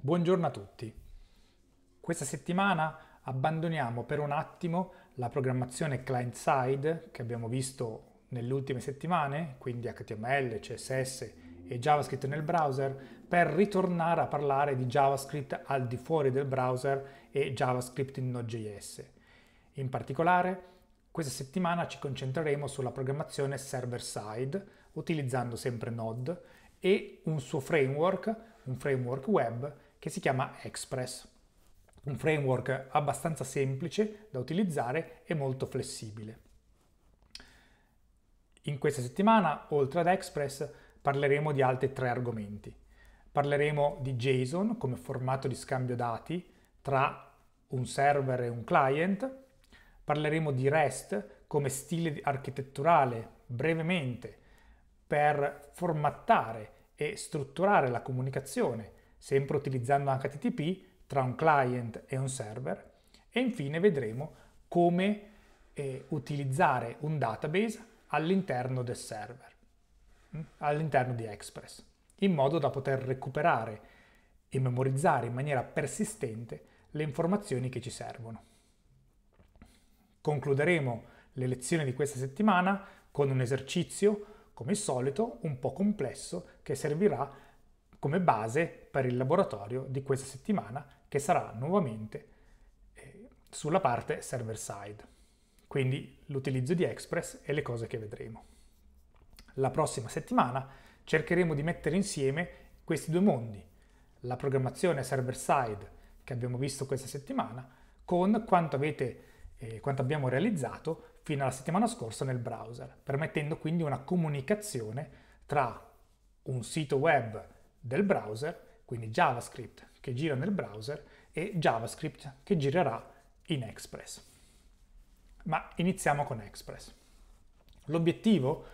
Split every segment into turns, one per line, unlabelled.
Buongiorno a tutti. Questa settimana abbandoniamo per un attimo la programmazione client-side che abbiamo visto nelle ultime settimane, quindi HTML, CSS e JavaScript nel browser, per ritornare a parlare di JavaScript al di fuori del browser e JavaScript in Node.js. In particolare, questa settimana ci concentreremo sulla programmazione server-side, utilizzando sempre Node, e un suo framework, un framework web che si chiama Express. Un framework abbastanza semplice da utilizzare e molto flessibile. In questa settimana, oltre ad Express, parleremo di altri tre argomenti. Parleremo di JSON come formato di scambio dati tra un server e un client. Parleremo di REST come stile architetturale brevemente per formattare e strutturare la comunicazione sempre utilizzando HTTP, tra un client e un server. E infine vedremo come eh, utilizzare un database all'interno del server, mm, all'interno di Express, in modo da poter recuperare e memorizzare in maniera persistente le informazioni che ci servono. Concluderemo le lezioni di questa settimana con un esercizio, come al solito, un po' complesso che servirà a come base per il laboratorio di questa settimana che sarà nuovamente eh, sulla parte server side. Quindi l'utilizzo di Express e le cose che vedremo. La prossima settimana cercheremo di mettere insieme questi due mondi, la programmazione server side che abbiamo visto questa settimana con quanto, avete, eh, quanto abbiamo realizzato fino alla settimana scorsa nel browser, permettendo quindi una comunicazione tra un sito web del browser, quindi JavaScript che gira nel browser e JavaScript che girerà in Express. Ma iniziamo con Express. L'obiettivo,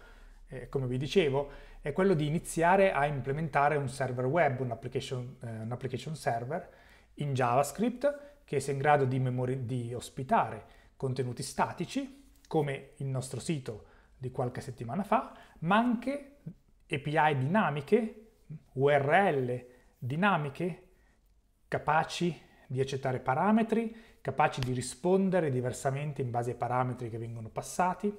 eh, come vi dicevo, è quello di iniziare a implementare un server web, un application, eh, un application server in JavaScript che sia in grado di, di ospitare contenuti statici, come il nostro sito di qualche settimana fa, ma anche API dinamiche URL dinamiche capaci di accettare parametri, capaci di rispondere diversamente in base ai parametri che vengono passati,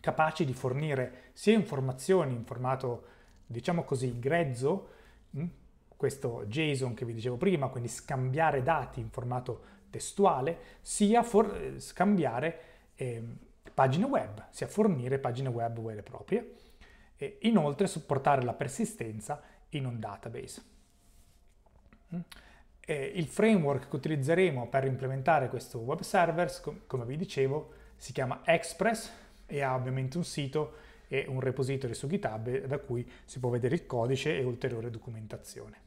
capaci di fornire sia informazioni in formato, diciamo così, grezzo, hm, questo JSON che vi dicevo prima, quindi scambiare dati in formato testuale, sia eh, scambiare eh, pagine web, sia fornire pagine web vere e proprie e inoltre supportare la persistenza in un database. Mm? E il framework che utilizzeremo per implementare questo web server, come vi dicevo, si chiama Express e ha ovviamente un sito e un repository su GitHub da cui si può vedere il codice e ulteriore documentazione.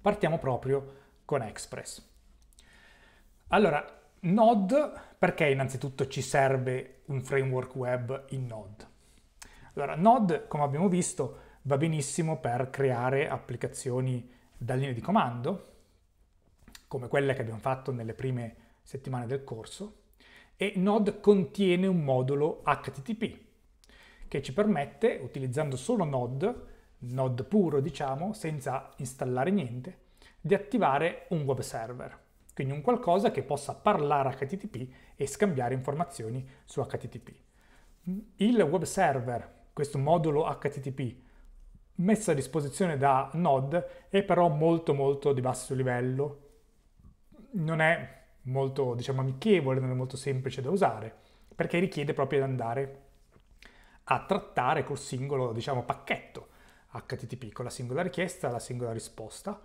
Partiamo proprio con Express. Allora, Node, perché innanzitutto ci serve un framework web in Node? Allora, Node, come abbiamo visto, va benissimo per creare applicazioni da linea di comando, come quelle che abbiamo fatto nelle prime settimane del corso, e Node contiene un modulo HTTP che ci permette, utilizzando solo Node, Node puro diciamo, senza installare niente, di attivare un web server, quindi un qualcosa che possa parlare HTTP e scambiare informazioni su HTTP. Il web server questo modulo HTTP messo a disposizione da Node è però molto molto di basso livello, non è molto diciamo amichevole, non è molto semplice da usare, perché richiede proprio di andare a trattare col singolo diciamo pacchetto HTTP, con la singola richiesta, la singola risposta,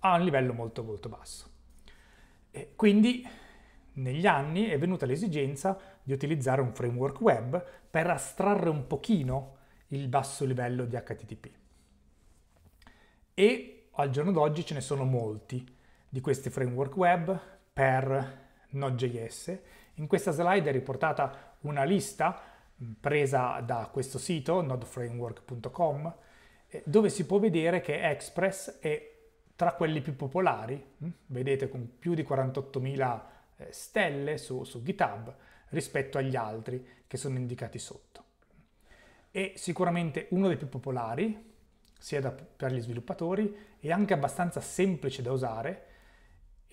a un livello molto molto basso. E quindi negli anni è venuta l'esigenza di utilizzare un framework web per astrarre un pochino il basso livello di HTTP. E al giorno d'oggi ce ne sono molti di questi framework web per Node.js. In questa slide è riportata una lista presa da questo sito, nodeframework.com, eh, dove si può vedere che Express è tra quelli più popolari, mm? vedete con più di 48.000 eh, stelle su, su GitHub, rispetto agli altri che sono indicati sotto. È sicuramente uno dei più popolari, sia da, per gli sviluppatori, è anche abbastanza semplice da usare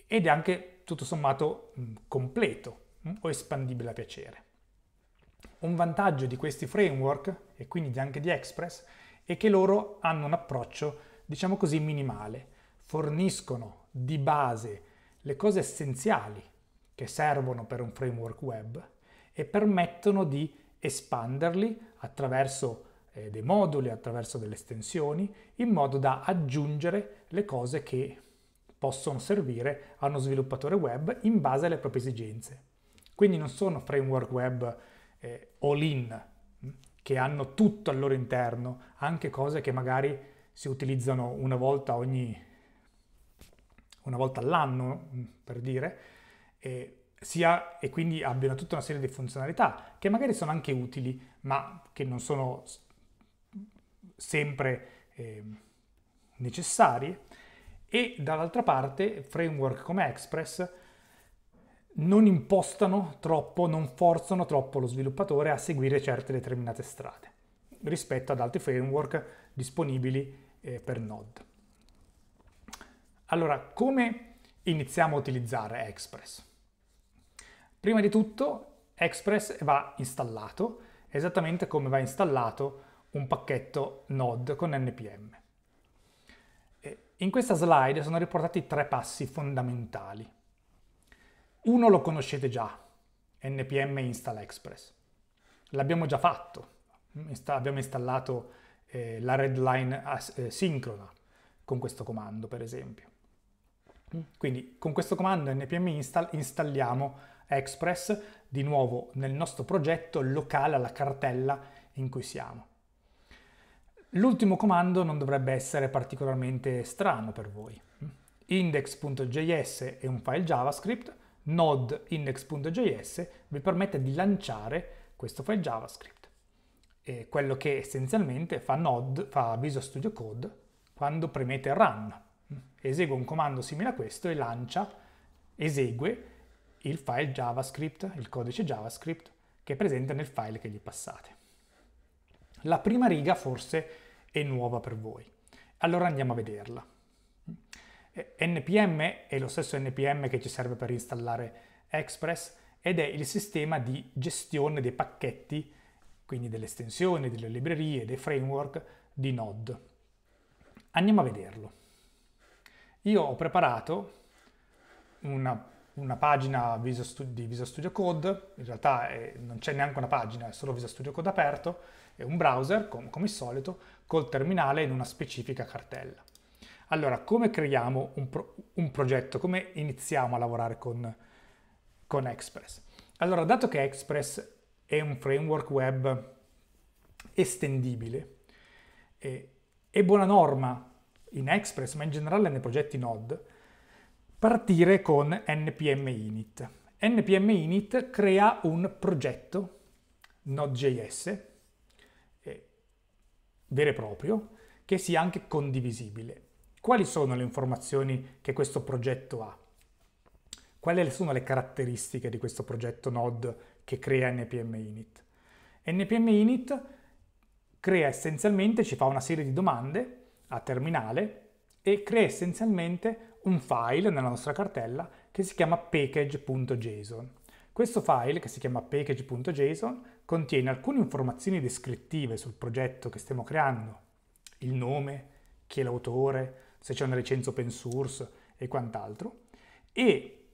ed è anche tutto sommato mm, completo mm, o espandibile a piacere. Un vantaggio di questi framework e quindi anche di Express è che loro hanno un approccio, diciamo così, minimale. Forniscono di base le cose essenziali che servono per un framework web e permettono di espanderli attraverso eh, dei moduli, attraverso delle estensioni, in modo da aggiungere le cose che possono servire a uno sviluppatore web in base alle proprie esigenze. Quindi non sono framework web eh, all-in, mm, che hanno tutto al loro interno, anche cose che magari si utilizzano una volta ogni una volta all'anno, mm, per dire, e sia e quindi abbiano tutta una serie di funzionalità che magari sono anche utili, ma che non sono sempre eh, necessarie. E dall'altra parte, framework come Express non impostano troppo, non forzano troppo lo sviluppatore a seguire certe determinate strade rispetto ad altri framework disponibili eh, per Node. Allora, come iniziamo a utilizzare Express? Prima di tutto Express va installato esattamente come va installato un pacchetto Node con npm. In questa slide sono riportati tre passi fondamentali. Uno lo conoscete già, npm install express. L'abbiamo già fatto, Insta abbiamo installato eh, la redline eh, sincrona con questo comando per esempio. Quindi con questo comando npm install installiamo Express, di nuovo nel nostro progetto locale alla cartella in cui siamo. L'ultimo comando non dovrebbe essere particolarmente strano per voi. Index.js è un file JavaScript, node index.js vi permette di lanciare questo file JavaScript. E quello che essenzialmente fa, node, fa Visual Studio Code quando premete run. Esegue un comando simile a questo e lancia, esegue il file JavaScript, il codice JavaScript che è presente nel file che gli passate. La prima riga forse è nuova per voi. Allora andiamo a vederla. Eh, NPM è lo stesso NPM che ci serve per installare Express ed è il sistema di gestione dei pacchetti, quindi delle estensioni, delle librerie, dei framework di Node. Andiamo a vederlo. Io ho preparato una una pagina di Visual Studio Code, in realtà è, non c'è neanche una pagina, è solo Visual Studio Code aperto, e un browser, com, come al solito, col terminale in una specifica cartella. Allora, come creiamo un, pro, un progetto? Come iniziamo a lavorare con, con Express? Allora, dato che Express è un framework web estendibile, è, eh, è buona norma in Express, ma in generale nei progetti Node, partire con npm init. npm init crea un progetto Node.js eh, vero e proprio che sia anche condivisibile. Quali sono le informazioni che questo progetto ha? Quali sono le caratteristiche di questo progetto Node che crea npm init? npm init crea essenzialmente, ci fa una serie di domande a terminale e crea essenzialmente un file nella nostra cartella che si chiama package.json. Questo file, che si chiama package.json, contiene alcune informazioni descrittive sul progetto che stiamo creando, il nome, chi è l'autore, se c'è una licenza open source e quant'altro, e,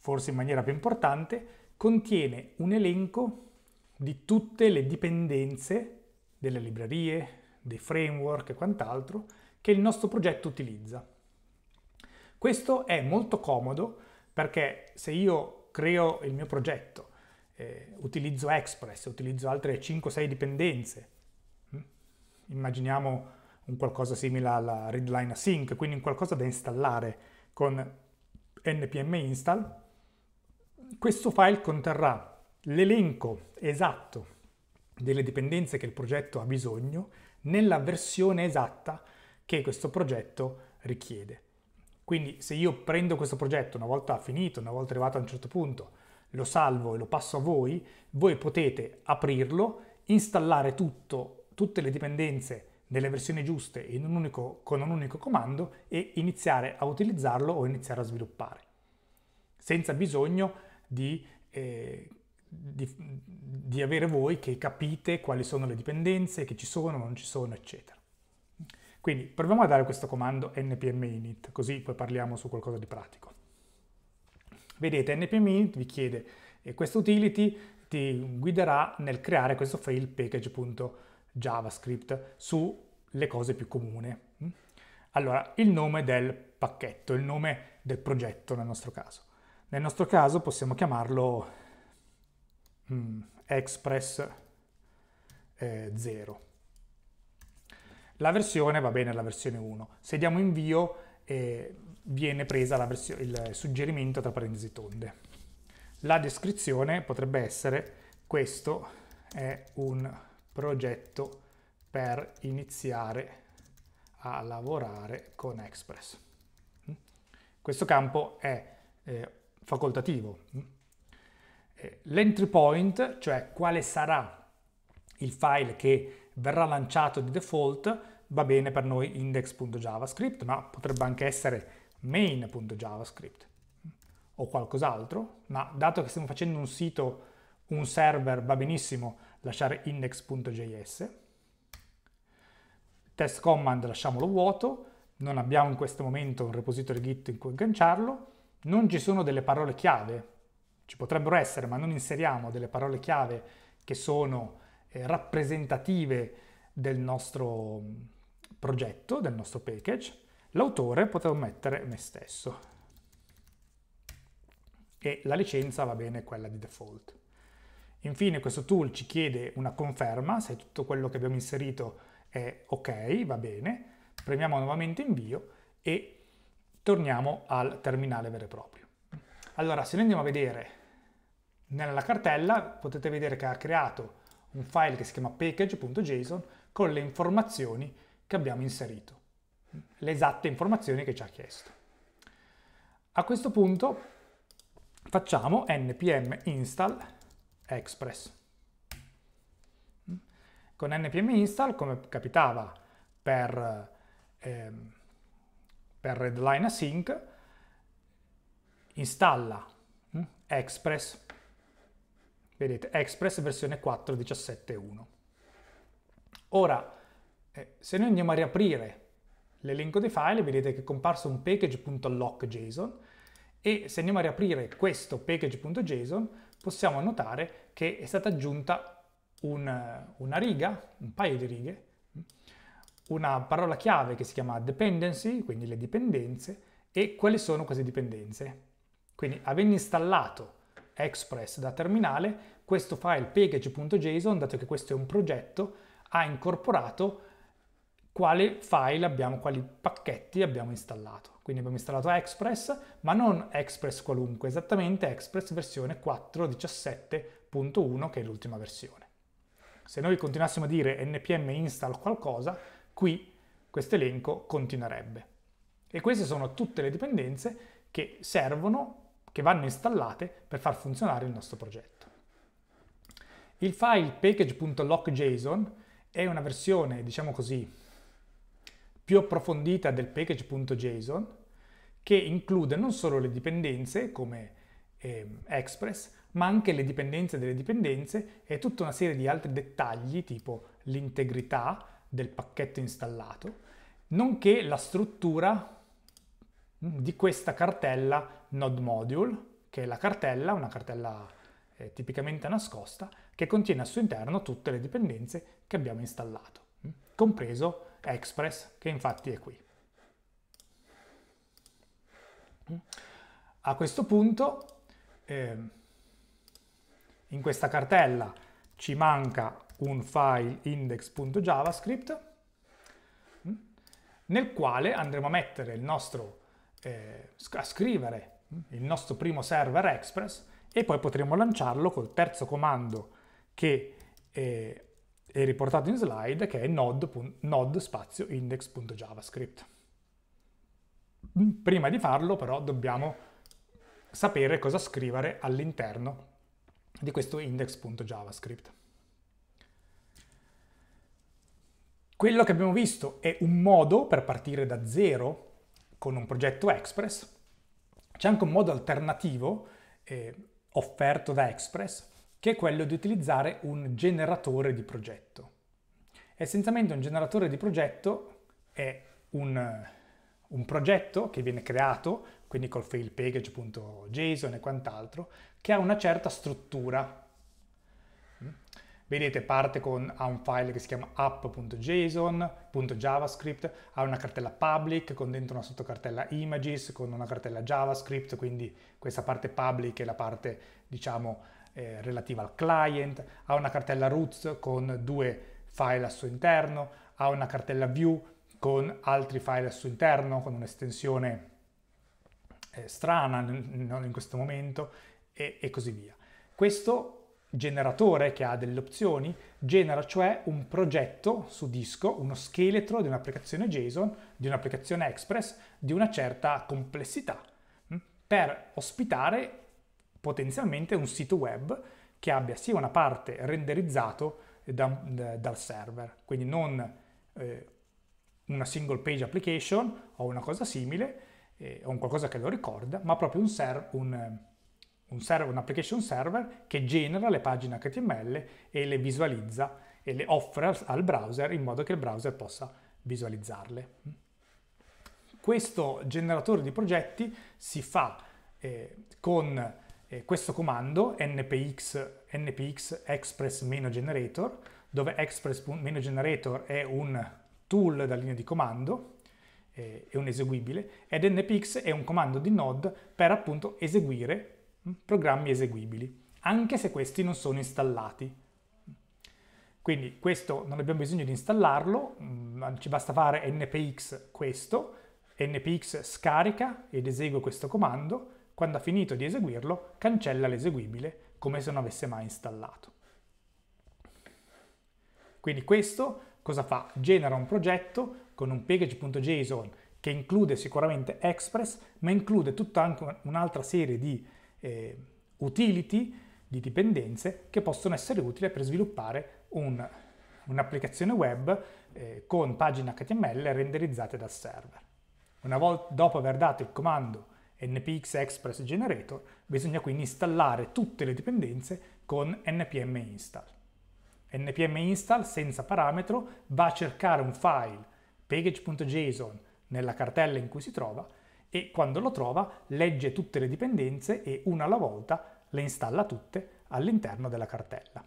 forse in maniera più importante, contiene un elenco di tutte le dipendenze delle librerie, dei framework e quant'altro che il nostro progetto utilizza. Questo è molto comodo perché se io creo il mio progetto, eh, utilizzo Express, utilizzo altre 5-6 dipendenze, mm, immaginiamo un qualcosa simile alla readline async, quindi un qualcosa da installare con npm install, questo file conterrà l'elenco esatto delle dipendenze che il progetto ha bisogno nella versione esatta che questo progetto richiede. Quindi se io prendo questo progetto una volta finito, una volta arrivato a un certo punto, lo salvo e lo passo a voi, voi potete aprirlo, installare tutto, tutte le dipendenze nelle versioni giuste in un unico, con un unico comando e iniziare a utilizzarlo o iniziare a sviluppare, senza bisogno di, eh, di, di avere voi che capite quali sono le dipendenze, che ci sono, non ci sono, eccetera. Quindi proviamo a dare questo comando npm init, così poi parliamo su qualcosa di pratico. Vedete, npm init vi chiede, e eh, questa utility ti guiderà nel creare questo file package.javascript sulle cose più comune. Mm? Allora, il nome del pacchetto, il nome del progetto nel nostro caso. Nel nostro caso possiamo chiamarlo mm, express eh, 0 la versione va bene la versione 1. Se diamo invio eh, viene presa il suggerimento tra parentesi tonde. La descrizione potrebbe essere questo è un progetto per iniziare a lavorare con Express. Mm? Questo campo è eh, facoltativo. Mm? Eh, l'entry point, cioè quale sarà il file che verrà lanciato di default, va bene per noi index.javascript, ma potrebbe anche essere main.javascript o qualcos'altro, ma dato che stiamo facendo un sito, un server, va benissimo lasciare index.js. Test command lasciamolo vuoto, non abbiamo in questo momento un repository git in cui agganciarlo, non ci sono delle parole chiave, ci potrebbero essere, ma non inseriamo delle parole chiave che sono eh, rappresentative del nostro, progetto del nostro package, l'autore potevo mettere me stesso e la licenza va bene quella di default. Infine questo tool ci chiede una conferma, se tutto quello che abbiamo inserito è ok, va bene, premiamo nuovamente invio e torniamo al terminale vero e proprio. Allora, se noi andiamo a vedere nella cartella, potete vedere che ha creato un file che si chiama package.json con le informazioni che che abbiamo inserito, le esatte informazioni che ci ha chiesto. A questo punto facciamo npm install express. Con npm install, come capitava per, eh, per Redline Async, installa hm, Express, vedete, Express versione 4.17.1. Ora, eh, se noi andiamo a riaprire l'elenco dei file, vedete che è comparso un package.lock.json e se andiamo a riaprire questo package.json possiamo notare che è stata aggiunta un, una riga, un paio di righe, una parola chiave che si chiama dependency, quindi le dipendenze, e quali sono queste dipendenze. Quindi avendo installato Express da terminale, questo file package.json, dato che questo è un progetto, ha incorporato quale file abbiamo, quali pacchetti abbiamo installato. Quindi abbiamo installato Express, ma non Express qualunque, esattamente Express versione 4.17.1 che è l'ultima versione. Se noi continuassimo a dire npm install qualcosa, qui questo elenco continuerebbe. E queste sono tutte le dipendenze che servono, che vanno installate per far funzionare il nostro progetto. Il file package.lockjson è una versione, diciamo così, più approfondita del package.json che include non solo le dipendenze come eh, Express, ma anche le dipendenze delle dipendenze e tutta una serie di altri dettagli tipo l'integrità del pacchetto installato, nonché la struttura di questa cartella node module, che è la cartella, una cartella eh, tipicamente nascosta, che contiene al suo interno tutte le dipendenze che abbiamo installato, mm, compreso Express, che infatti è qui. A questo punto, eh, in questa cartella ci manca un file index.javascript mm, nel quale andremo a mettere il nostro, eh, a scrivere mm, il nostro primo server Express e poi potremo lanciarlo col terzo comando che eh, e riportato in slide che è node, mm, Prima di farlo però dobbiamo sapere cosa scrivere all'interno di questo index.javascript. Quello che abbiamo visto è un modo per partire da zero con un progetto Express. C'è anche un modo alternativo eh, offerto da Express che è quello di utilizzare un generatore di progetto. Essenzialmente un generatore di progetto è un, un progetto che viene creato, quindi col fail package.json e quant'altro, che ha una certa struttura. Mm? Vedete, parte con, ha un file che si chiama app.json.javascript, ha una cartella public con dentro una sottocartella images, con una cartella JavaScript, quindi questa parte public è la parte, diciamo, eh, relativa al client, ha una cartella roots con due file al suo interno, ha una cartella view con altri file al suo interno, con un'estensione eh, strana in questo momento e, e così via. Questo generatore che ha delle opzioni genera cioè un progetto su disco, uno scheletro di un'applicazione JSON, di un'applicazione Express di una certa complessità mm, per ospitare potenzialmente un sito web che abbia sia una parte renderizzato eh, da, da, dal server, quindi non eh, una single page application o una cosa simile eh, o un qualcosa che lo ricorda, ma proprio un, ser- un, un, server, un application server che genera le pagine HTML e le visualizza e le offre al browser in modo che il browser possa visualizzarle. Questo generatore di progetti si fa eh, con questo comando npx, npx express-generator, dove express-generator è un tool da linea di comando, è un eseguibile, ed npx è un comando di Node per appunto eseguire hm, programmi eseguibili, anche se questi non sono installati. Quindi questo non abbiamo bisogno di installarlo, ci basta fare npx questo, npx scarica ed esegue questo comando, quando ha finito di eseguirlo, cancella l'eseguibile come se non avesse mai installato. Quindi questo cosa fa? Genera un progetto con un package.json che include sicuramente Express, ma include tutta anche un'altra serie di eh, utility, di dipendenze, che possono essere utili per sviluppare un, un'applicazione web eh, con pagine HTML renderizzate dal server. Una volta dopo aver dato il comando NPX Express Generator, bisogna quindi installare tutte le dipendenze con npm install. npm install senza parametro va a cercare un file package.json nella cartella in cui si trova e quando lo trova legge tutte le dipendenze e una alla volta le installa tutte all'interno della cartella.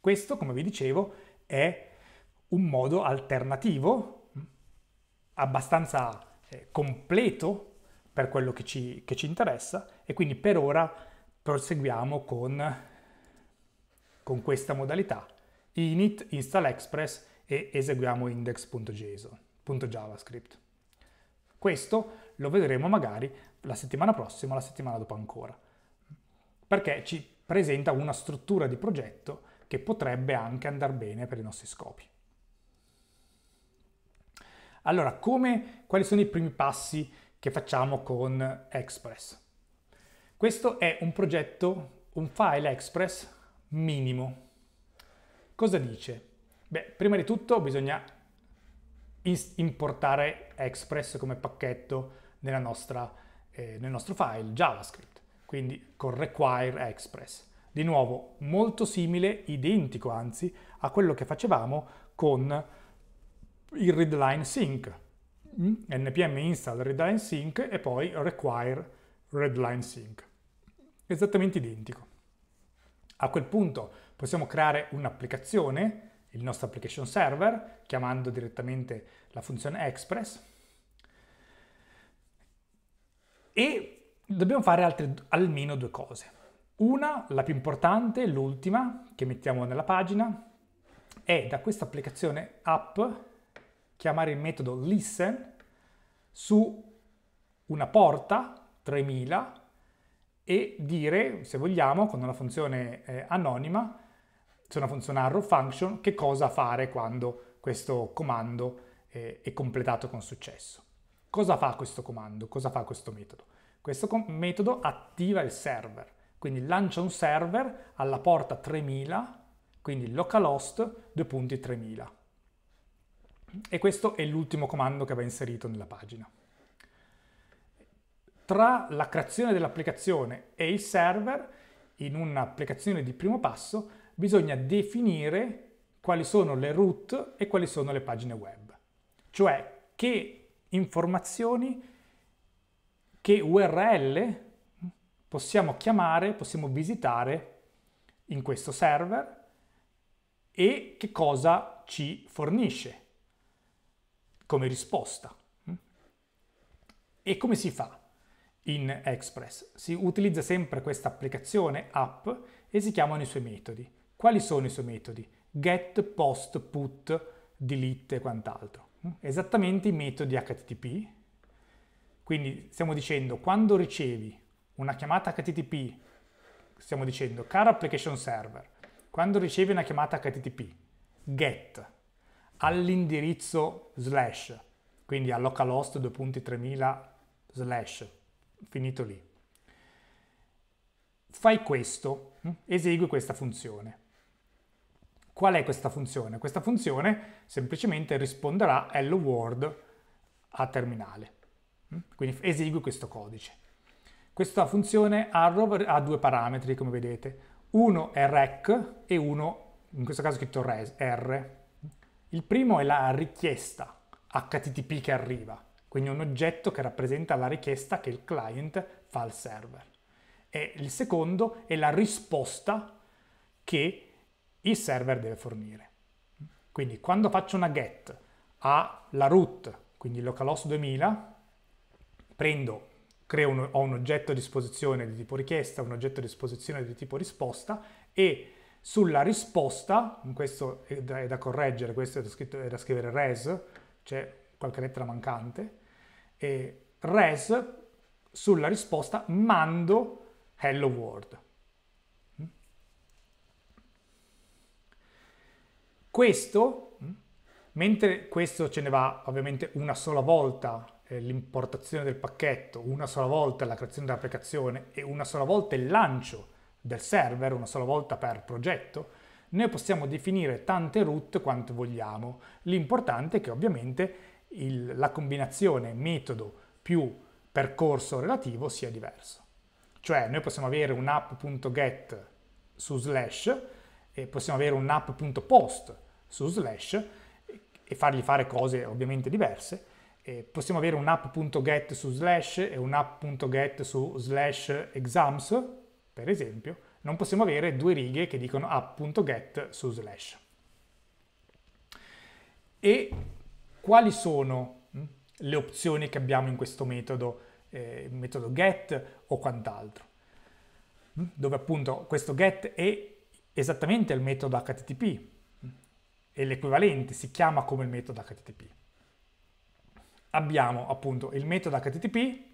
Questo, come vi dicevo, è un modo alternativo abbastanza eh, completo per quello che ci, che ci, interessa e quindi per ora proseguiamo con, con questa modalità init, install express e eseguiamo index.json.javascript. Questo lo vedremo magari la settimana prossima o la settimana dopo ancora, perché ci presenta una struttura di progetto che potrebbe anche andare bene per i nostri scopi. Allora, come, quali sono i primi passi che facciamo con Express? Questo è un progetto, un file Express minimo. Cosa dice? Beh, prima di tutto bisogna importare Express come pacchetto nostra, eh, nel nostro file JavaScript, quindi con require Express. Di nuovo, molto simile, identico anzi, a quello che facevamo con il readline sync, npm mm? install readline sync e poi require readline sync. Esattamente identico. A quel punto possiamo creare un'applicazione, il nostro application server, chiamando direttamente la funzione express e dobbiamo fare altre almeno due cose. Una, la più importante, l'ultima che mettiamo nella pagina, è da questa applicazione app chiamare il metodo listen su una porta 3000 e dire, se vogliamo, con una funzione eh, anonima, su una funzione arrow function, che cosa fare quando questo comando eh, è completato con successo. Cosa fa questo comando? Cosa fa questo metodo? Questo metodo attiva il server, quindi lancia un server alla porta 3000, quindi localhost 2.3000. E questo è l'ultimo comando che va inserito nella pagina. Tra la creazione dell'applicazione e il server, in un'applicazione di primo passo, bisogna definire quali sono le root e quali sono le pagine web. Cioè che informazioni, che URL possiamo chiamare, possiamo visitare in questo server e che cosa ci fornisce come risposta. Mm? E come si fa in Express? Si utilizza sempre questa applicazione app e si chiamano i suoi metodi. Quali sono i suoi metodi? Get, post, put, delete e quant'altro. Mm? Esattamente i metodi HTTP. Quindi stiamo dicendo quando ricevi una chiamata HTTP, stiamo dicendo caro application server, quando ricevi una chiamata HTTP, get, all'indirizzo slash, quindi a localhost 2.3000 slash, finito lì. Fai questo, hm? esegui questa funzione. Qual è questa funzione? Questa funzione semplicemente risponderà hello world a terminale. Hm? Quindi esegui questo codice. Questa funzione ha due parametri, come vedete. Uno è rec e uno, in questo caso ho scritto res, r, il primo è la richiesta HTTP che arriva, quindi un oggetto che rappresenta la richiesta che il client fa al server. E il secondo è la risposta che il server deve fornire. Quindi quando faccio una get alla root, quindi localhost 2000, prendo, creo un, ho un oggetto a disposizione di tipo richiesta, un oggetto a disposizione di tipo risposta e sulla risposta, questo è da, è da correggere, questo è da, scritto, è da scrivere res, c'è qualche lettera mancante, e res sulla risposta mando hello world. Mm? Questo, mm? mentre questo ce ne va ovviamente una sola volta eh, l'importazione del pacchetto, una sola volta la creazione dell'applicazione e una sola volta il lancio del server, una sola volta per progetto, Noi possiamo definire tante root quanto vogliamo. L'importante è che ovviamente il, la combinazione metodo più percorso relativo sia diverso. Cioè noi possiamo avere un app.get su slash e possiamo avere un app.post su slash e fargli fare cose ovviamente diverse. E possiamo avere un app.get su slash e un app.get su slash exams per esempio, non possiamo avere due righe che dicono app.get su slash. E quali sono hm, le opzioni che abbiamo in questo metodo, eh, metodo get o quant'altro? Hm, dove appunto questo get è esattamente il metodo HTTP, hm, è l'equivalente, si chiama come il metodo HTTP. Abbiamo appunto il metodo HTTP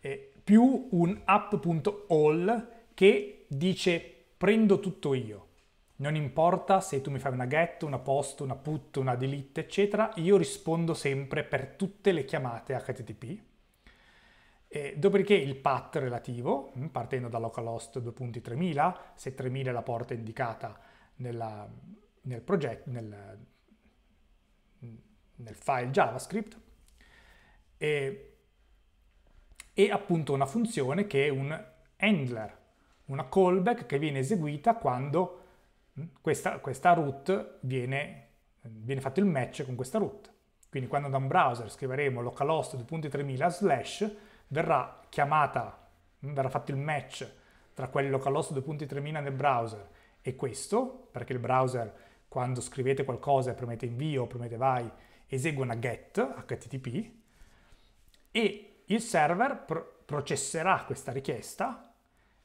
e più un app.all che dice prendo tutto io. Non importa se tu mi fai una get, una post, una put, una delete, eccetera, io rispondo sempre per tutte le chiamate HTTP. E dopodiché il path relativo, mm, partendo da localhost 2.3000, se 3000 è la porta indicata nella, nel, progetto, nel, nel file JavaScript, e e appunto una funzione che è un handler, una callback che viene eseguita quando mm, questa, questa root viene, viene fatto il match con questa root. Quindi quando da un browser scriveremo localhost 2.3000 slash verrà chiamata, mm, verrà fatto il match tra quel localhost 2.3000 nel browser e questo, perché il browser quando scrivete qualcosa e premete invio, o premete vai, esegue una get, http, e il server pro processerà questa richiesta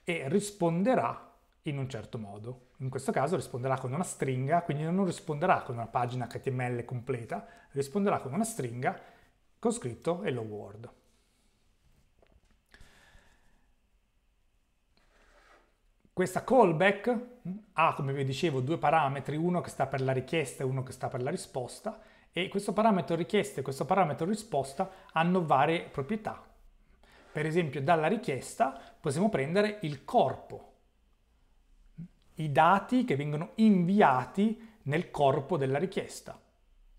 e risponderà in un certo modo. In questo caso risponderà con una stringa, quindi non risponderà con una pagina HTML completa, risponderà con una stringa con scritto hello world. Questa callback mm, ha, come vi dicevo, due parametri, uno che sta per la richiesta e uno che sta per la risposta, e questo parametro richiesta e questo parametro risposta hanno varie proprietà. Per esempio dalla richiesta possiamo prendere il corpo, i dati che vengono inviati nel corpo della richiesta.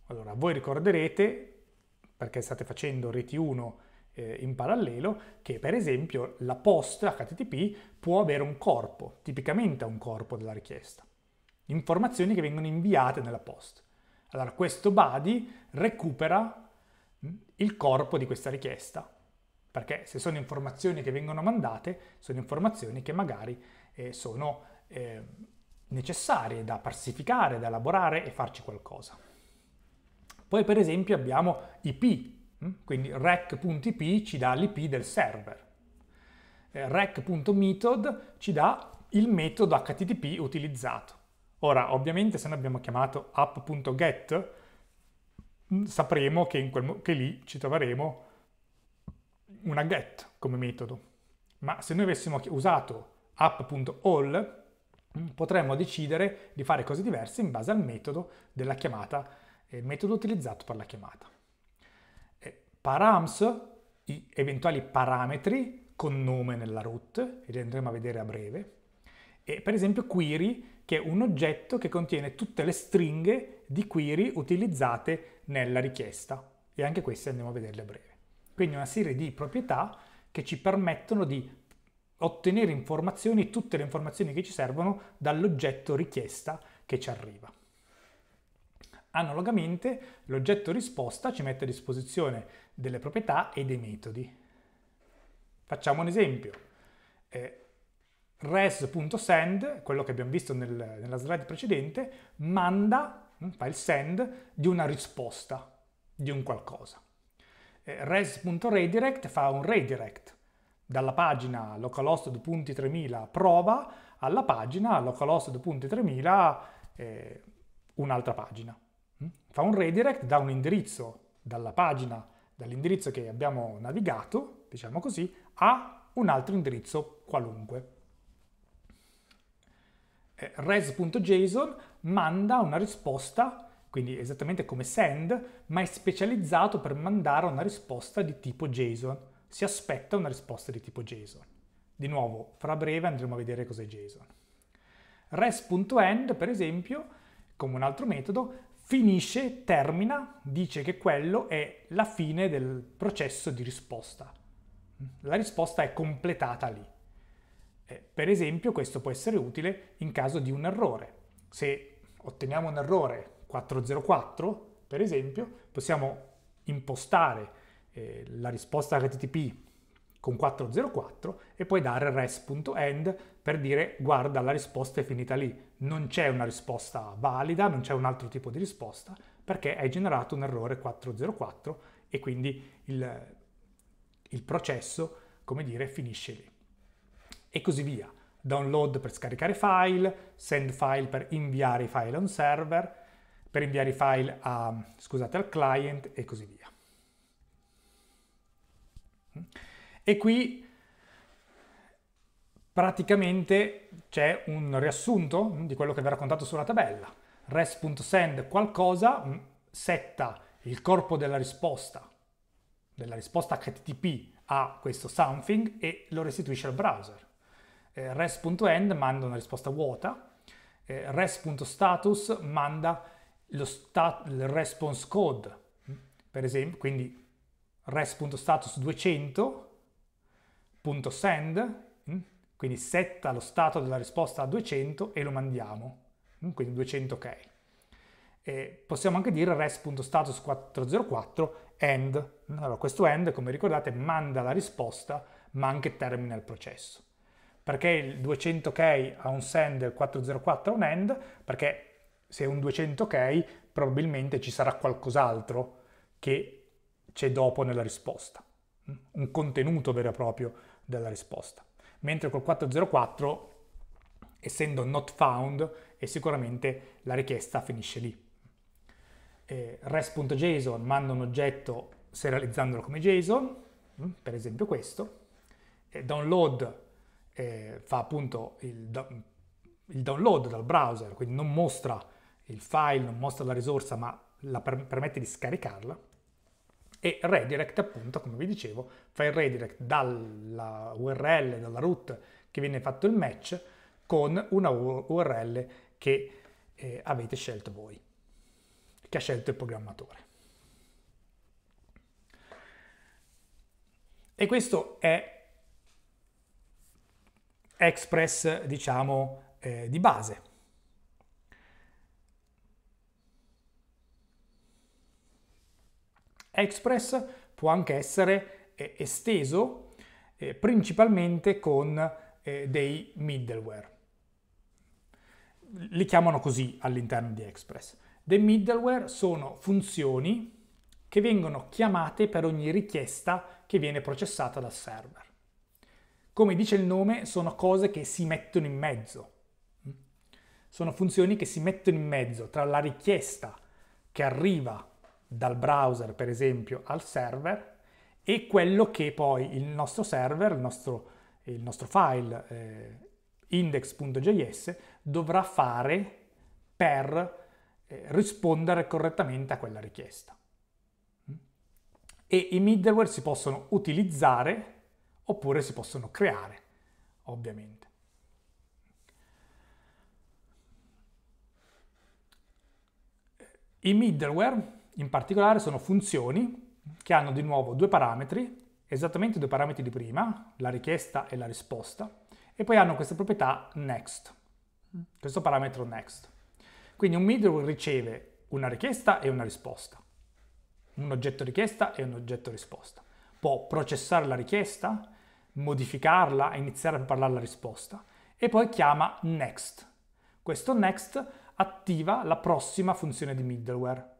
Allora, voi ricorderete, perché state facendo reti 1 eh, in parallelo, che per esempio la post HTTP può avere un corpo, tipicamente un corpo della richiesta, informazioni che vengono inviate nella post. Allora questo body recupera mm, il corpo di questa richiesta, perché se sono informazioni che vengono mandate, sono informazioni che magari eh, sono eh, necessarie da parsificare, da elaborare e farci qualcosa. Poi per esempio abbiamo IP, mm, quindi rec.ip ci dà l'IP del server. Eh, rec.method ci dà il metodo HTTP utilizzato. Ora, ovviamente se noi abbiamo chiamato app.get, mm, sapremo che, quel, che lì ci troveremo una get come metodo. Ma se noi avessimo usato app.all, mm, potremmo decidere di fare cose diverse in base al metodo della chiamata, eh, il metodo utilizzato per la chiamata. Eh, params, i eventuali parametri con nome nella root, li andremo a vedere a breve, e per esempio query, che è un oggetto che contiene tutte le stringhe di query utilizzate nella richiesta. E anche queste andiamo a vederle a breve. Quindi una serie di proprietà che ci permettono di ottenere informazioni, tutte le informazioni che ci servono dall'oggetto richiesta che ci arriva. Analogamente l'oggetto risposta ci mette a disposizione delle proprietà e dei metodi. Facciamo un esempio. Eh, res.send, quello che abbiamo visto nel, nella slide precedente, manda, mm, fa il send, di una risposta, di un qualcosa. Eh, res.redirect fa un redirect dalla pagina localhost.3000 prova alla pagina localhost.3000 eh, un'altra pagina. Mm? Fa un redirect da un indirizzo, dalla pagina, dall'indirizzo che abbiamo navigato, diciamo così, a un altro indirizzo qualunque. Eh, res.json manda una risposta, quindi esattamente come send, ma è specializzato per mandare una risposta di tipo JSON. Si aspetta una risposta di tipo JSON. Di nuovo, fra breve andremo a vedere cos'è JSON. Res.end, per esempio, come un altro metodo, finisce, termina, dice che quello è la fine del processo di risposta. La risposta è completata lì. Eh, per esempio questo può essere utile in caso di un errore. Se otteniamo un errore 404, per esempio, possiamo impostare eh, la risposta HTTP con 404 e poi dare res.end per dire guarda la risposta è finita lì, non c'è una risposta valida, non c'è un altro tipo di risposta perché hai generato un errore 404 e quindi il, il processo, come dire, finisce lì e così via. Download per scaricare file, send file per inviare i file a un server, per inviare i file a, scusate, al client e così via. E qui praticamente c'è un riassunto di quello che vi ho raccontato sulla tabella. Res.send qualcosa setta il corpo della risposta, della risposta HTTP a questo something e lo restituisce al browser. Eh, res.end manda una risposta vuota, eh, res.status manda lo stat- il response code, per esempio, quindi res.status 200.send, mm, quindi setta lo stato della risposta a 200 e lo mandiamo, mm, quindi 200 ok. E possiamo anche dire res.status 404 end. Allora, questo end, come ricordate, manda la risposta ma anche termina il processo. Perché il 200K ha un send, il 404 ha un end? Perché se è un 200K probabilmente ci sarà qualcos'altro che c'è dopo nella risposta, mm? un contenuto vero e proprio della risposta. Mentre col 404, essendo not found, è sicuramente la richiesta finisce lì. Eh, REST.json manda un oggetto serializzandolo come JSON, mm? per esempio questo, eh, download eh, fa appunto il, il, download dal browser, quindi non mostra il file, non mostra la risorsa, ma la per permette di scaricarla. E redirect, appunto, come vi dicevo, fa il redirect dalla URL, dalla root che viene fatto il match con una URL che eh, avete scelto voi, che ha scelto il programmatore. E questo è express, diciamo, eh, di base. Express può anche essere eh, esteso eh, principalmente con eh, dei middleware. Li chiamano così all'interno di Express. Dei middleware sono funzioni che vengono chiamate per ogni richiesta che viene processata dal server. Come dice il nome, sono cose che si mettono in mezzo. Sono funzioni che si mettono in mezzo tra la richiesta che arriva dal browser, per esempio, al server e quello che poi il nostro server, il nostro, il nostro file eh, index.js dovrà fare per eh, rispondere correttamente a quella richiesta. E i middleware si possono utilizzare oppure si possono creare, ovviamente. I middleware in particolare sono funzioni che hanno di nuovo due parametri, esattamente due parametri di prima, la richiesta e la risposta, e poi hanno questa proprietà next, questo parametro next. Quindi un middleware riceve una richiesta e una risposta, un oggetto richiesta e un oggetto risposta. Può processare la richiesta modificarla e iniziare a preparare la risposta. E poi chiama next. Questo next attiva la prossima funzione di middleware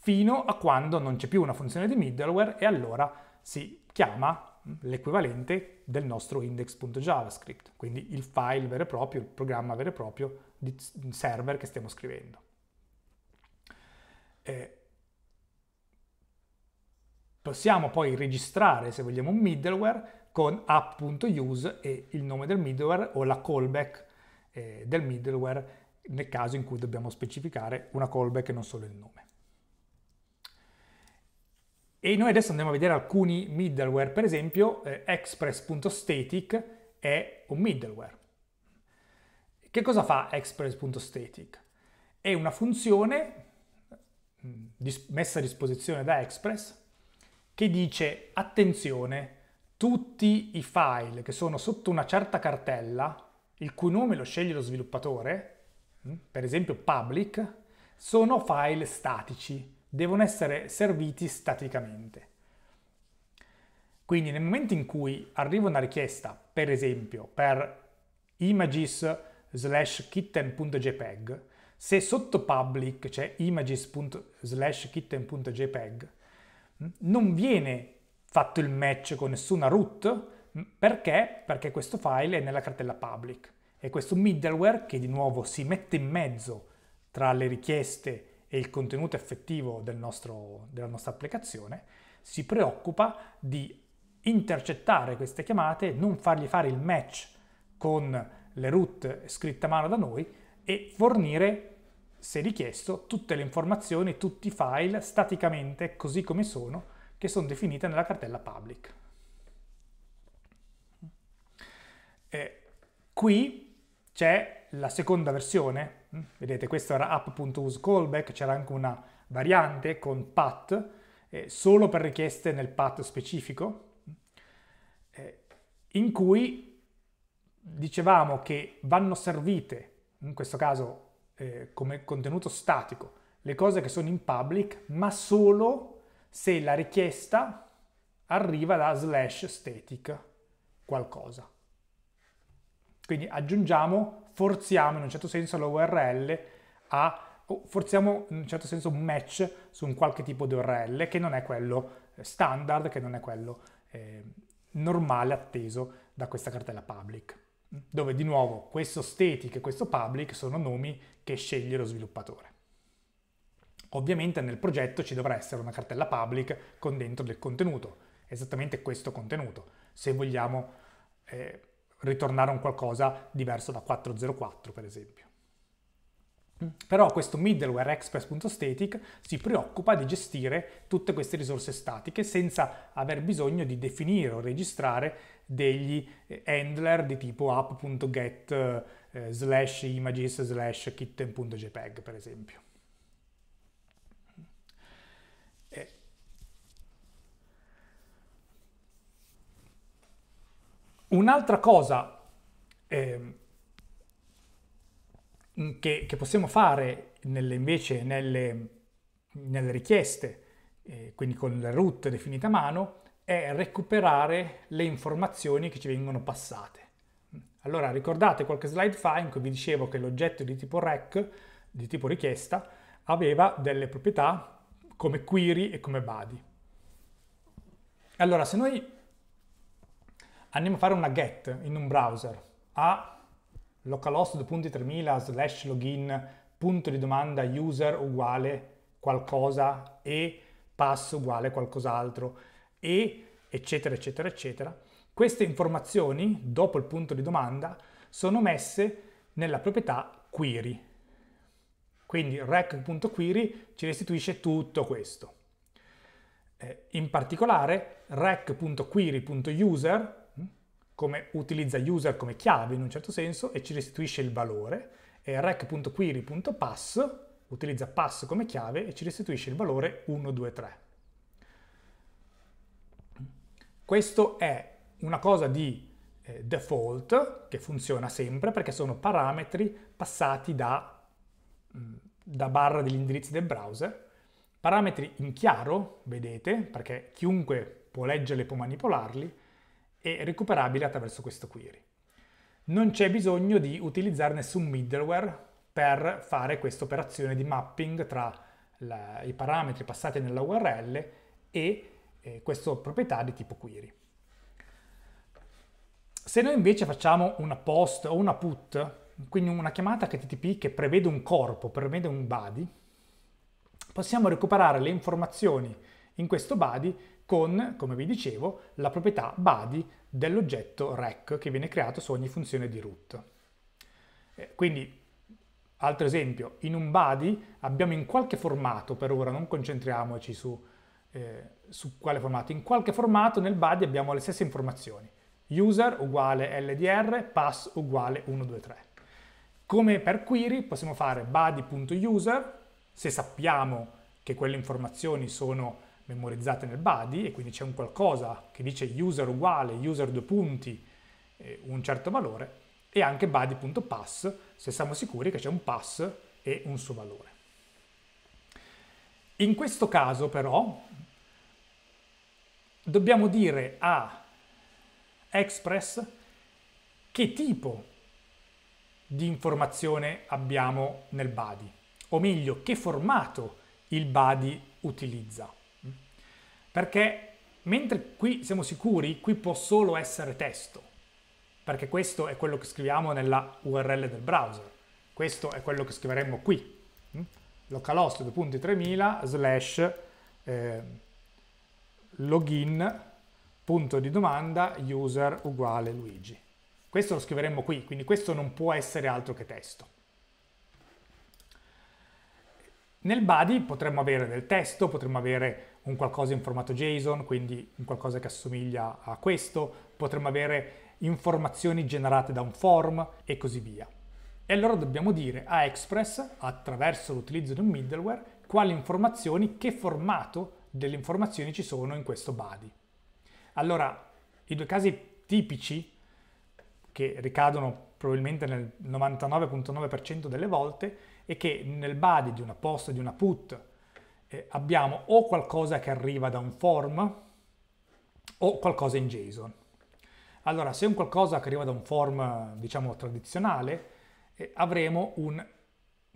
fino a quando non c'è più una funzione di middleware e allora si chiama l'equivalente del nostro index.javascript, quindi il file vero e proprio, il programma vero e proprio di server che stiamo scrivendo. Eh, Possiamo poi registrare, se vogliamo, un middleware con app.use e il nome del middleware o la callback eh, del middleware nel caso in cui dobbiamo specificare una callback e non solo il nome. E noi adesso andiamo a vedere alcuni middleware, per esempio eh, express.static è un middleware. Che cosa fa express.static? È una funzione mm, messa a disposizione da Express che dice attenzione, tutti i file che sono sotto una certa cartella, il cui nome lo sceglie lo sviluppatore, mm, per esempio public, sono file statici, devono essere serviti staticamente. Quindi nel momento in cui arriva una richiesta, per esempio, per images slash kitten.jpg, se sotto public c'è images kitten.jpg, non viene fatto il match con nessuna root, perché? Perché questo file è nella cartella public e questo middleware che di nuovo si mette in mezzo tra le richieste e il contenuto effettivo del nostro, della nostra applicazione si preoccupa di intercettare queste chiamate, non fargli fare il match con le root scritte a mano da noi e fornire se richiesto, tutte le informazioni, tutti i file staticamente così come sono, che sono definite nella cartella public. E qui c'è la seconda versione, mm, vedete questo era app.useCallback, c'era anche una variante con path, eh, solo per richieste nel path specifico, eh, in cui dicevamo che vanno servite, in questo caso eh, come contenuto statico le cose che sono in public, ma solo se la richiesta arriva da slash static qualcosa. Quindi aggiungiamo, forziamo in un certo senso l'URL a forziamo in un certo senso un match su un qualche tipo di URL che non è quello eh, standard, che non è quello eh, normale atteso da questa cartella public dove di nuovo questo static e questo public sono nomi che sceglie lo sviluppatore. Ovviamente nel progetto ci dovrà essere una cartella public con dentro del contenuto, esattamente questo contenuto, se vogliamo eh, ritornare a un qualcosa diverso da 404 per esempio. Però questo middleware express.static si preoccupa di gestire tutte queste risorse statiche senza aver bisogno di definire o registrare degli eh, handler di tipo app.get eh, slash images slash kitten.jpg per esempio. Eh. Un'altra cosa eh, che, che, possiamo fare nelle, invece nelle, nelle richieste, eh, quindi con la root definita a mano, è recuperare le informazioni che ci vengono passate. Allora ricordate qualche slide fa in cui vi dicevo che l'oggetto di tipo REC, di tipo richiesta, aveva delle proprietà come query e come body. Allora se noi andiamo a fare una get in un browser a localhost.3000 slash login punto di domanda user uguale qualcosa e pass uguale qualcos'altro e eccetera eccetera eccetera, queste informazioni, dopo il punto di domanda, sono messe nella proprietà query. Quindi rec.query ci restituisce tutto questo. Eh, in particolare rec.query.user hm, come utilizza user come chiave in un certo senso e ci restituisce il valore e rec.query.pass utilizza pass come chiave e ci restituisce il valore 123. Questo è una cosa di eh, default che funziona sempre perché sono parametri passati da, mh, mm, da barra degli indirizzi del browser, parametri in chiaro, vedete, perché chiunque può leggerli e può manipolarli, e recuperabili attraverso questo query. Non c'è bisogno di utilizzare nessun middleware per fare questa operazione di mapping tra la, i parametri passati nella URL e eh, questo proprietà di tipo query. Se noi invece facciamo una post o una put, quindi una chiamata HTTP che prevede un corpo, prevede un body, possiamo recuperare le informazioni in questo body con, come vi dicevo, la proprietà body dell'oggetto rec che viene creato su ogni funzione di root. Eh, quindi, altro esempio, in un body abbiamo in qualche formato, per ora non concentriamoci su eh, su quale formato. In qualche formato nel body abbiamo le stesse informazioni. User uguale LDR, pass uguale 123. Come per query possiamo fare body.user, se sappiamo che quelle informazioni sono memorizzate nel body e quindi c'è un qualcosa che dice user uguale, user due punti, eh, un certo valore, e anche body.pass se siamo sicuri che c'è un pass e un suo valore. In questo caso però dobbiamo dire a Express che tipo di informazione abbiamo nel body, o meglio, che formato il body utilizza. Perché mentre qui siamo sicuri, qui può solo essere testo, perché questo è quello che scriviamo nella URL del browser. Questo è quello che scriveremmo qui, localhost 2.3000 slash eh, login, punto di domanda, user uguale Luigi. Questo lo scriveremo qui, quindi questo non può essere altro che testo. Nel body potremmo avere del testo, potremmo avere un qualcosa in formato JSON, quindi un qualcosa che assomiglia a questo, potremmo avere informazioni generate da un form e così via. E allora dobbiamo dire a Express, attraverso l'utilizzo di un middleware, quali informazioni, che formato delle informazioni ci sono in questo body. Allora, i due casi tipici che ricadono probabilmente nel 99.9% delle volte è che nel body di una post, di una put, eh, abbiamo o qualcosa che arriva da un form o qualcosa in JSON. Allora, se è un qualcosa che arriva da un form, diciamo, tradizionale, eh, avremo un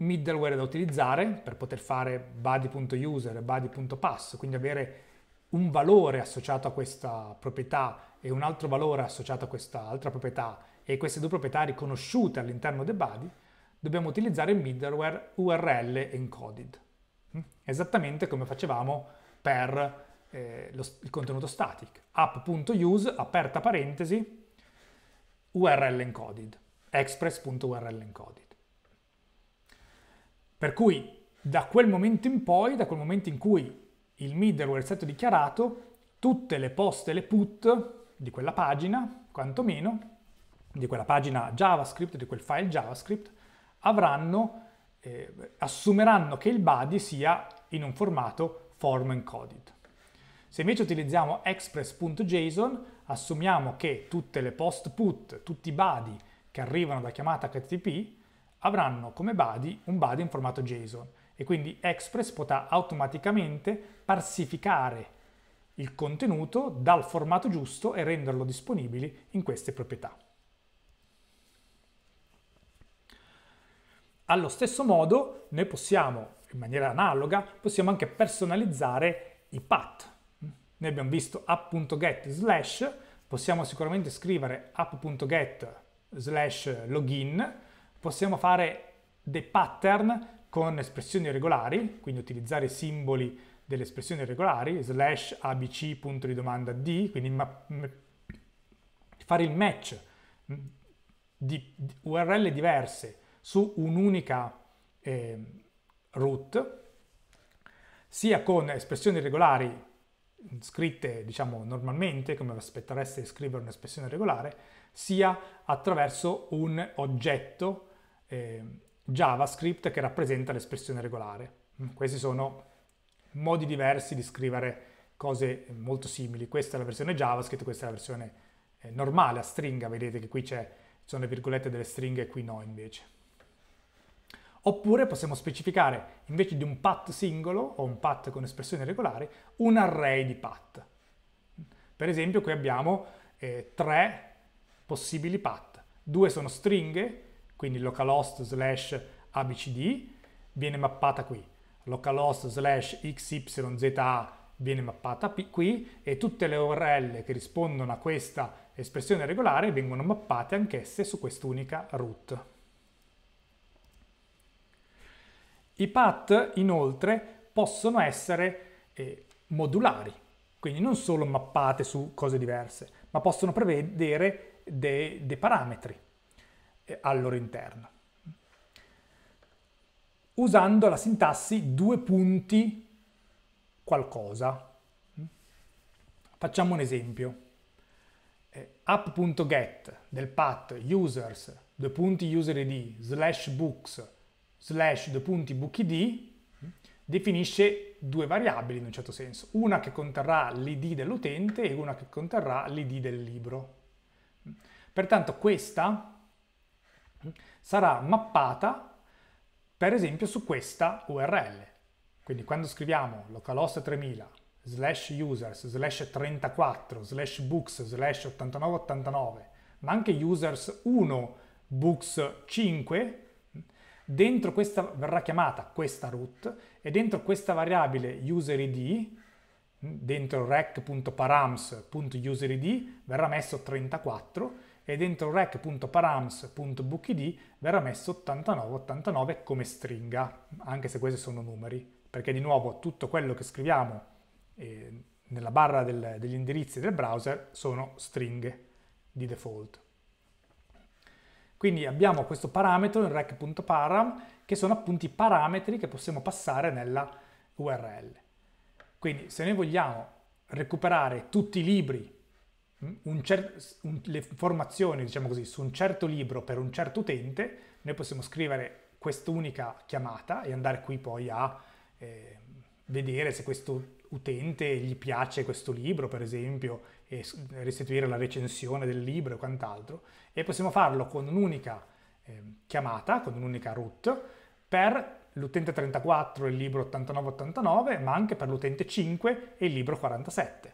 middleware da utilizzare per poter fare body.user e body.pass, quindi avere un valore associato a questa proprietà e un altro valore associato a questa altra proprietà e queste due proprietà riconosciute all'interno del body, dobbiamo utilizzare il middleware URL encoded, mm? esattamente come facevamo per eh, lo, il contenuto static, app.use, aperta parentesi, URL encoded, express.url encoded. Per cui da quel momento in poi, da quel momento in cui il middleware è stato dichiarato, tutte le poste e le put di quella pagina, quantomeno, di quella pagina JavaScript, di quel file JavaScript, avranno, eh, assumeranno che il body sia in un formato form encoded. Se invece utilizziamo express.json, assumiamo che tutte le post put, tutti i body che arrivano da chiamata HTTP avranno come body un body in formato JSON e quindi Express potrà automaticamente parsificare il contenuto dal formato giusto e renderlo disponibile in queste proprietà. Allo stesso modo noi possiamo, in maniera analoga, possiamo anche personalizzare i path. Noi abbiamo visto app.get slash, possiamo sicuramente scrivere app.get slash login Possiamo fare dei pattern con espressioni regolari, quindi utilizzare i simboli delle espressioni regolari, slash abc punto di domanda d, quindi ma, fare il match di URL diverse su un'unica eh, root, sia con espressioni regolari scritte, diciamo, normalmente, come vi aspettereste di scrivere un'espressione regolare, sia attraverso un oggetto eh, JavaScript che rappresenta l'espressione regolare. Mm, questi sono modi diversi di scrivere cose molto simili. Questa è la versione JavaScript, questa è la versione eh, normale a stringa, vedete che qui c'è, sono le virgolette delle stringhe e qui no invece. Oppure possiamo specificare, invece di un path singolo o un path con espressione regolare, un array di path. Per esempio qui abbiamo eh, tre possibili path. Due sono stringhe quindi localhost slash abcd viene mappata qui, localhost slash xyza viene mappata qui e tutte le URL che rispondono a questa espressione regolare vengono mappate anch'esse su quest'unica root. I path inoltre possono essere eh, modulari, quindi non solo mappate su cose diverse, ma possono prevedere dei de parametri al loro interno. Usando la sintassi due punti qualcosa. Facciamo un esempio. Eh, app.get del path users, due punti user id, slash books, slash due punti book id, definisce due variabili in un certo senso, una che conterrà l'id dell'utente e una che conterrà l'id del libro. Pertanto questa sarà mappata per esempio su questa URL. Quindi quando scriviamo localhost 3000 slash users slash 34 slash books slash 8989 ma anche users 1 books 5 dentro questa verrà chiamata questa root e dentro questa variabile user id dentro rec.params.userid verrà messo 34 e dentro rec.params.bookid verrà messo 8989 come stringa, anche se questi sono numeri, perché di nuovo tutto quello che scriviamo eh, nella barra del, degli indirizzi del browser sono stringhe di default. Quindi abbiamo questo parametro, in rec.param, che sono appunto i parametri che possiamo passare nella URL. Quindi se noi vogliamo recuperare tutti i libri un cer- un, le informazioni diciamo così, su un certo libro per un certo utente, noi possiamo scrivere quest'unica chiamata e andare qui poi a eh, vedere se questo utente gli piace questo libro, per esempio, e restituire la recensione del libro e quant'altro. E possiamo farlo con un'unica eh, chiamata, con un'unica route, per l'utente 34 e il libro 8989, ma anche per l'utente 5 e il libro 47,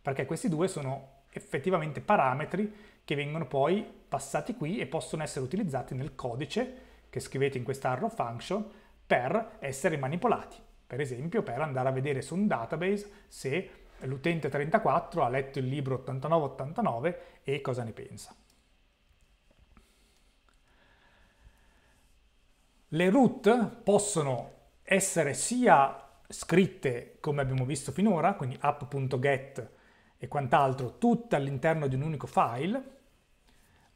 perché questi due sono effettivamente parametri che vengono poi passati qui e possono essere utilizzati nel codice che scrivete in questa arrow function per essere manipolati. Per esempio per andare a vedere su un database se l'utente 34 ha letto il libro 8989 e cosa ne pensa. Le root possono essere sia scritte come abbiamo visto finora, quindi app.get e quant'altro tutte all'interno di un unico file,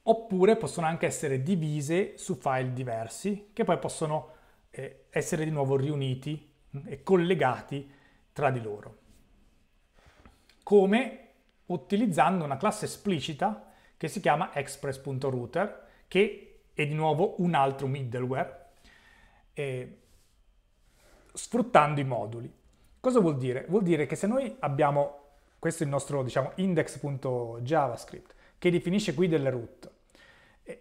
oppure possono anche essere divise su file diversi che poi possono eh, essere di nuovo riuniti mm, e collegati tra di loro. Come utilizzando una classe esplicita che si chiama express.router che è di nuovo un altro middleware eh, sfruttando i moduli. Cosa vuol dire? Vuol dire che se noi abbiamo questo è il nostro diciamo, index.javascript che definisce qui delle root.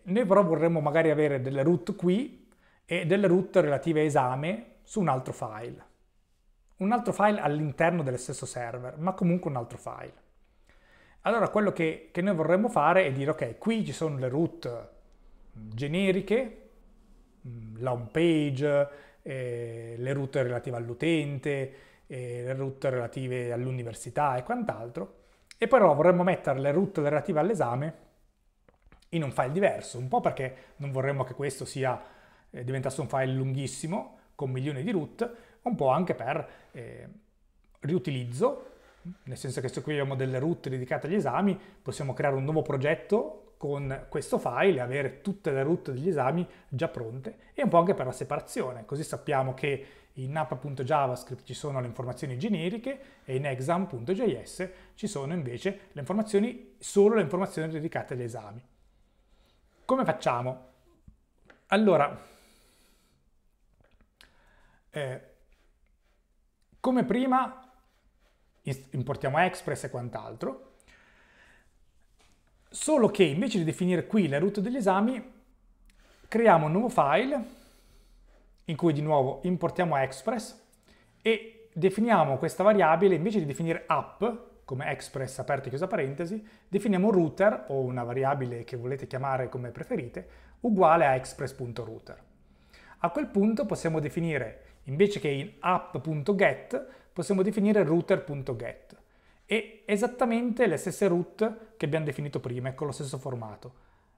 noi però vorremmo magari avere delle root qui e delle root relative a esame su un altro file. Un altro file all'interno dello stesso server, ma comunque un altro file. Allora quello che, che noi vorremmo fare è dire ok, qui ci sono le root mm, generiche, mm, la home page, eh, le root relative all'utente, eh, le route relative all'università e quant'altro, e però vorremmo mettere le route relative all'esame in un file diverso, un po' perché non vorremmo che questo sia, eh, diventasse un file lunghissimo con milioni di route, un po' anche per eh, riutilizzo, nel senso che se qui abbiamo delle route dedicate agli esami, possiamo creare un nuovo progetto con questo file e avere tutte le route degli esami già pronte e un po' anche per la separazione, così sappiamo che in app.javascript ci sono le informazioni generiche e in exam.js ci sono invece le informazioni, solo le informazioni dedicate agli esami. Come facciamo? Allora, eh, come prima importiamo Express e quant'altro, solo che invece di definire qui le root degli esami, creiamo un nuovo file in cui di nuovo importiamo Express e definiamo questa variabile invece di definire app come express aperta e chiusa parentesi, definiamo router o una variabile che volete chiamare come preferite uguale a express.router. A quel punto possiamo definire, invece che in app.get, possiamo definire router.get e esattamente le stesse root che abbiamo definito prima e con lo stesso formato.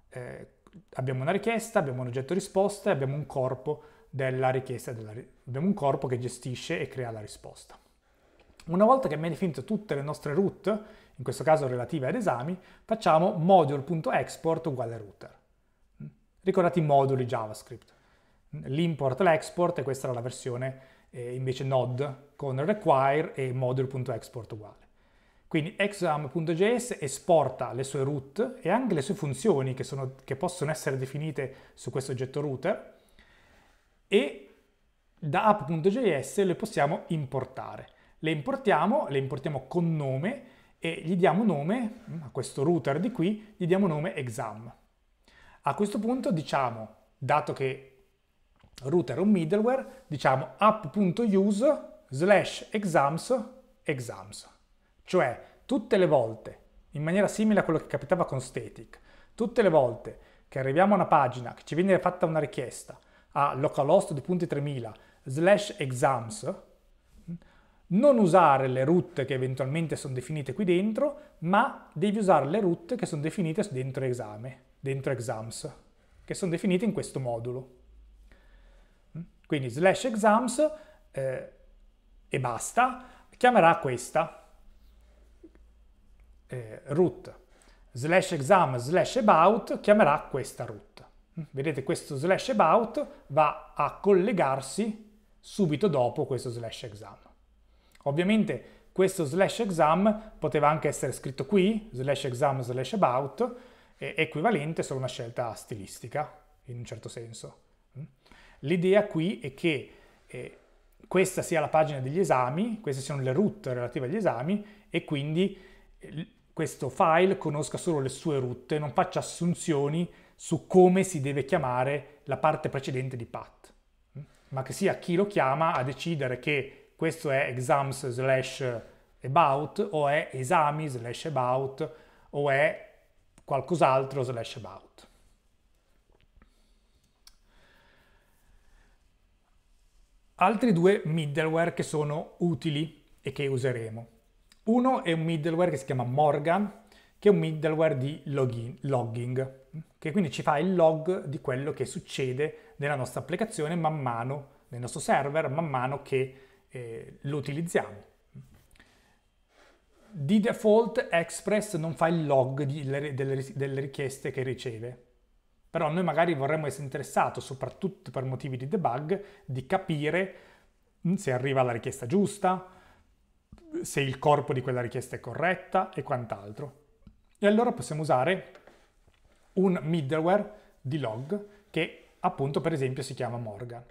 Eh, abbiamo una richiesta, abbiamo un oggetto risposta e abbiamo un corpo della richiesta. Della... Abbiamo un corpo che gestisce e crea la risposta. Una volta che abbiamo definito tutte le nostre root, in questo caso relative ad esami, facciamo module.export uguale router. Mm? Ricordate i moduli JavaScript. Mm, l'import e l'export, e questa era la versione eh, invece node, con require e module.export uguale. Quindi exam.js esporta le sue root e anche le sue funzioni che, sono, che possono essere definite su questo oggetto router e da app.js le possiamo importare. Le importiamo, le importiamo con nome e gli diamo nome, mm, a questo router di qui, gli diamo nome exam. A questo punto diciamo, dato che router è un middleware, diciamo app.use slash exams exams. Cioè, tutte le volte, in maniera simile a quello che capitava con static, tutte le volte che arriviamo a una pagina, che ci viene fatta una richiesta, a localhost slash exams, non usare le route che eventualmente sono definite qui dentro, ma devi usare le route che sono definite dentro esame, dentro exams, che sono definite in questo modulo. Quindi slash exams eh, e basta, chiamerà questa eh, route. Slash exam slash about chiamerà questa root. Vedete questo slash about va a collegarsi subito dopo questo slash exam. Ovviamente questo slash exam poteva anche essere scritto qui, slash exam slash about, è equivalente solo una scelta stilistica, in un certo senso. L'idea qui è che eh, questa sia la pagina degli esami, queste siano le route relative agli esami e quindi eh, questo file conosca solo le sue route, non faccia assunzioni su come si deve chiamare la parte precedente di path, mm? ma che sia chi lo chiama a decidere che questo è exams slash about o è esami slash about o è qualcos'altro slash about. Altri due middleware che sono utili e che useremo. Uno è un middleware che si chiama Morgan, che è un middleware di login, logging che quindi ci fa il log di quello che succede nella nostra applicazione man mano, nel nostro server, man mano che eh, lo utilizziamo. Di default Express non fa il log di, delle, delle richieste che riceve, però noi magari vorremmo essere interessati, soprattutto per motivi di debug, di capire mm, se arriva la richiesta giusta, se il corpo di quella richiesta è corretta e quant'altro. E allora possiamo usare un middleware di log che appunto per esempio si chiama Morgan.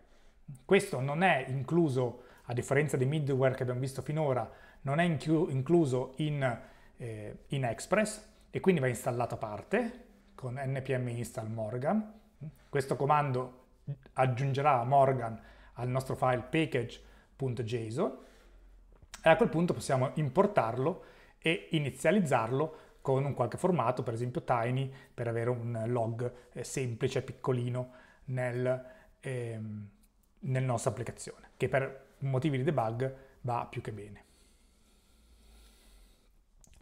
Questo non è incluso, a differenza dei middleware che abbiamo visto finora, non è incluso in, eh, in Express e quindi va installato a parte con npm install Morgan. Questo comando aggiungerà Morgan al nostro file package.json e a quel punto possiamo importarlo e inizializzarlo con un qualche formato, per esempio Tiny, per avere un log eh, semplice, piccolino nel, ehm, nel nostra applicazione, che per motivi di debug va più che bene.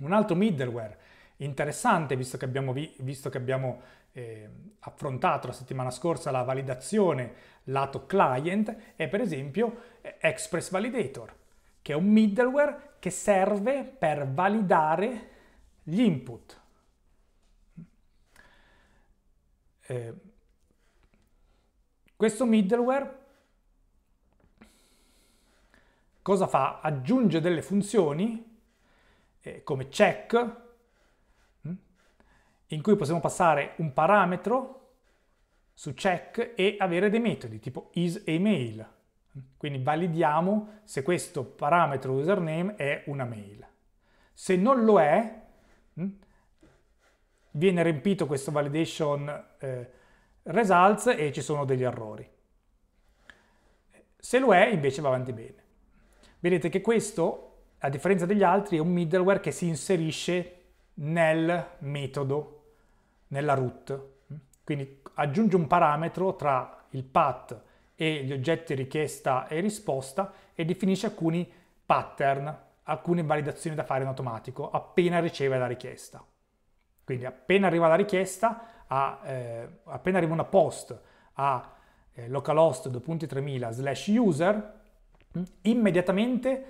Un altro middleware interessante, visto che abbiamo, vi, visto che abbiamo eh, affrontato la settimana scorsa la validazione lato client, è per esempio Express Validator, che è un middleware che serve per validare gli input. Eh, questo middleware cosa fa? Aggiunge delle funzioni eh, come check mm, in cui possiamo passare un parametro su check e avere dei metodi tipo is a Quindi validiamo se questo parametro username è una mail. Se non lo è, Mm? Viene riempito questo validation eh, results e ci sono degli errori. Se lo è, invece va avanti bene. Vedete che questo, a differenza degli altri, è un middleware che si inserisce nel metodo, nella root. Mm? Quindi aggiunge un parametro tra il path e gli oggetti richiesta e risposta e definisce alcuni pattern alcune validazioni da fare in automatico appena riceve la richiesta. Quindi appena arriva la richiesta, a, eh, appena arriva una post a eh, localhost 2.3000 slash user, mm, immediatamente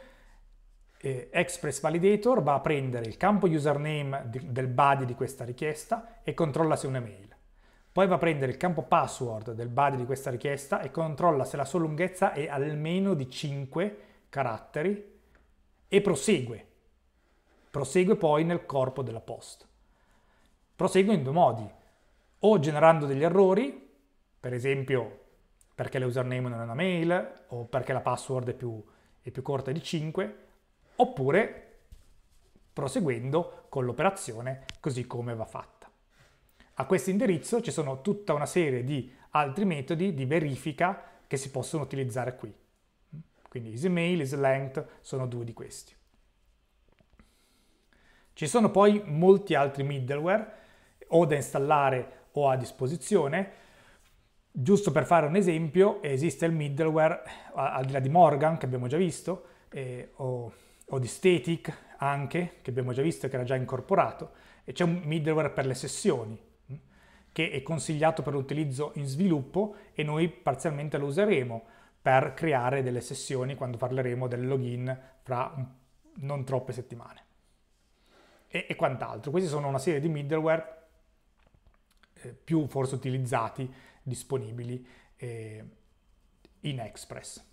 eh, Express Validator va a prendere il campo username di, del body di questa richiesta e controlla se è una mail. Poi va a prendere il campo password del body di questa richiesta e controlla se la sua lunghezza è almeno di 5 caratteri e prosegue. Prosegue poi nel corpo della post. Prosegue in due modi, o generando degli errori, per esempio perché l'username non è una mail o perché la password è più, è più corta di 5, oppure proseguendo con l'operazione così come va fatta. A questo indirizzo ci sono tutta una serie di altri metodi di verifica che si possono utilizzare qui. Quindi isMail, isLength sono due di questi. Ci sono poi molti altri middleware o da installare o a disposizione. Giusto per fare un esempio, esiste il middleware al di là di Morgan che abbiamo già visto eh, o, o, di Static anche che abbiamo già visto che era già incorporato e c'è un middleware per le sessioni mm, che è consigliato per l'utilizzo in sviluppo e noi parzialmente lo useremo per creare delle sessioni quando parleremo del login fra non troppe settimane e, e quant'altro. Questi sono una serie di middleware eh, più forse utilizzati, disponibili eh, in Express.